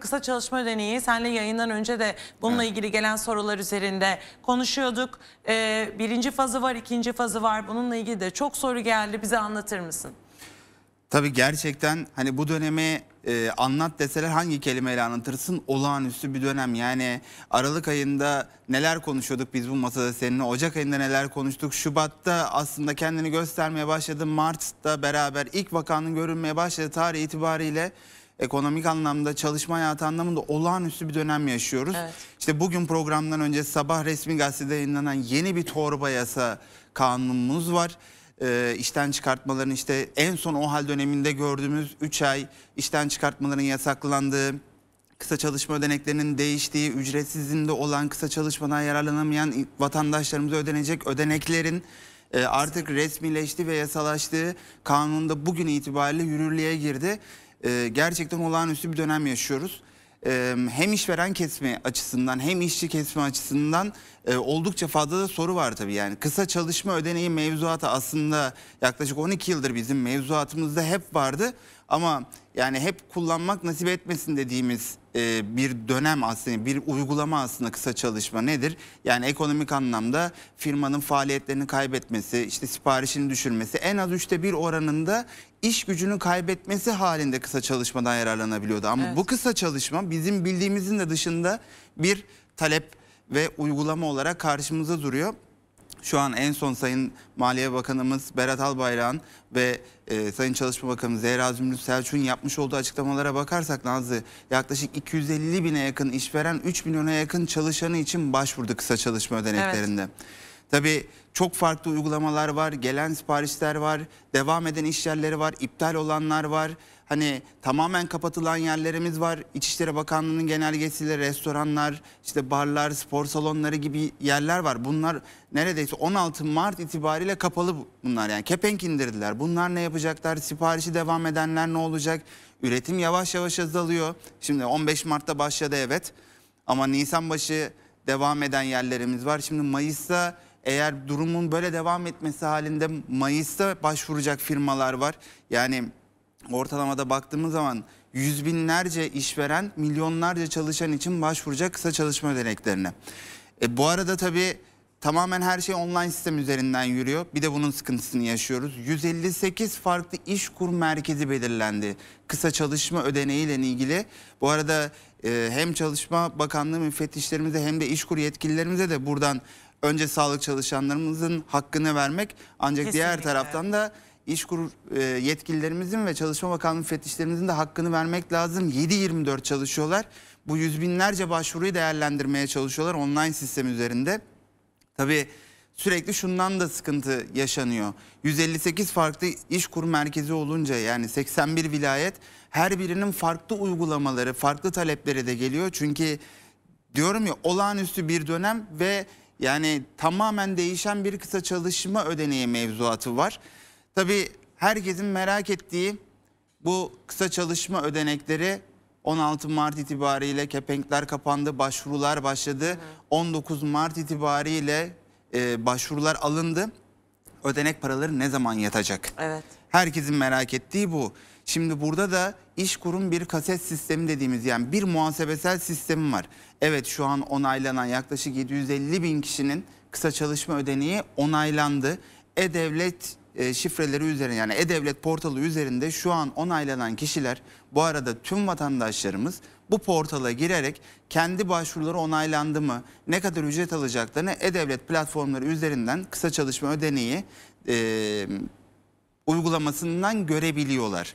Kısa çalışma ödeneği senle yayından önce de bununla ilgili gelen sorular üzerinde konuşuyorduk. Ee, birinci fazı var, ikinci fazı var. Bununla ilgili de çok soru geldi. Bize anlatır mısın? Tabii gerçekten hani bu dönemi e, anlat deseler hangi kelimeyle anlatırsın? Olağanüstü bir dönem. Yani Aralık ayında neler konuşuyorduk biz bu masada seninle? Ocak ayında neler konuştuk? Şubat'ta aslında kendini göstermeye başladı. Mart'ta beraber ilk vakanın görünmeye başladı tarih itibariyle ekonomik anlamda, çalışma hayatı anlamında olağanüstü bir dönem yaşıyoruz. Evet. İşte bugün programdan önce sabah resmi gazetede yayınlanan yeni bir torba yasa kanunumuz var e, işten çıkartmaların işte en son o hal döneminde gördüğümüz 3 ay işten çıkartmaların yasaklandığı, kısa çalışma ödeneklerinin değiştiği, ücretsizliğinde olan kısa çalışmadan yararlanamayan vatandaşlarımıza ödenecek ödeneklerin e, artık resmileşti ve yasalaştığı kanunda bugün itibariyle yürürlüğe girdi e, gerçekten olağanüstü bir dönem yaşıyoruz. E, hem işveren kesme açısından hem işçi kesme açısından e, oldukça fazla da soru var tabii. Yani kısa çalışma ödeneği mevzuatı aslında yaklaşık 12 yıldır bizim mevzuatımızda hep vardı. Ama yani hep kullanmak nasip etmesin dediğimiz e, bir dönem aslında bir uygulama aslında kısa çalışma nedir? Yani ekonomik anlamda firmanın faaliyetlerini kaybetmesi, işte siparişini düşürmesi en az üçte bir oranında iş gücünü kaybetmesi halinde kısa çalışmadan yararlanabiliyordu. Ama evet. bu kısa çalışma bizim bildiğimizin de dışında bir talep ve uygulama olarak karşımıza duruyor. Şu an en son Sayın Maliye Bakanımız Berat Albayrak'ın ve e, Sayın Çalışma Bakanı Zehra Zümrüt Selçuk'un yapmış olduğu açıklamalara bakarsak Nazlı yaklaşık 250 bine yakın işveren 3 milyona yakın çalışanı için başvurdu kısa çalışma ödeneklerinde. Evet. Tabii çok farklı uygulamalar var, gelen siparişler var, devam eden iş yerleri var, iptal olanlar var. Hani tamamen kapatılan yerlerimiz var. İçişleri Bakanlığı'nın genelgesiyle restoranlar, işte barlar, spor salonları gibi yerler var. Bunlar neredeyse 16 Mart itibariyle kapalı bunlar. Yani kepenk indirdiler. Bunlar ne yapacaklar? Siparişi devam edenler ne olacak? Üretim yavaş yavaş azalıyor. Şimdi 15 Mart'ta başladı evet. Ama Nisan başı devam eden yerlerimiz var. Şimdi Mayıs'ta eğer durumun böyle devam etmesi halinde Mayıs'ta başvuracak firmalar var. Yani ortalamada baktığımız zaman yüz binlerce işveren, milyonlarca çalışan için başvuracak kısa çalışma ödeneklerine. E, bu arada tabii tamamen her şey online sistem üzerinden yürüyor. Bir de bunun sıkıntısını yaşıyoruz. 158 farklı iş kur merkezi belirlendi. Kısa çalışma ödeneği ile ilgili. Bu arada e, hem Çalışma Bakanlığı müfettişlerimize hem de iş kur yetkililerimize de buradan önce sağlık çalışanlarımızın hakkını vermek ancak Kesinlikle. diğer taraftan da iş kur e, yetkililerimizin ve Çalışma Bakanlığı müfettişlerimizin de hakkını vermek lazım. 7-24 çalışıyorlar. Bu yüz binlerce başvuruyu değerlendirmeye çalışıyorlar online sistem üzerinde. Tabii sürekli şundan da sıkıntı yaşanıyor. 158 farklı iş kur merkezi olunca yani 81 vilayet her birinin farklı uygulamaları, farklı talepleri de geliyor. Çünkü diyorum ya olağanüstü bir dönem ve yani tamamen değişen bir kısa çalışma ödeneği mevzuatı var. Tabii herkesin merak ettiği bu kısa çalışma ödenekleri 16 Mart itibariyle kepenkler kapandı, başvurular başladı. 19 Mart itibariyle e, başvurular alındı. Ödenek paraları ne zaman yatacak? Evet. Herkesin merak ettiği bu. Şimdi burada da iş kurum bir kaset sistemi dediğimiz yani bir muhasebesel sistemi var. Evet şu an onaylanan yaklaşık 750 bin kişinin kısa çalışma ödeneği onaylandı. E-Devlet e, şifreleri üzerine yani E-Devlet portalı üzerinde şu an onaylanan kişiler bu arada tüm vatandaşlarımız bu portala girerek kendi başvuruları onaylandı mı ne kadar ücret alacaklarını E-Devlet platformları üzerinden kısa çalışma ödeneği e, uygulamasından görebiliyorlar.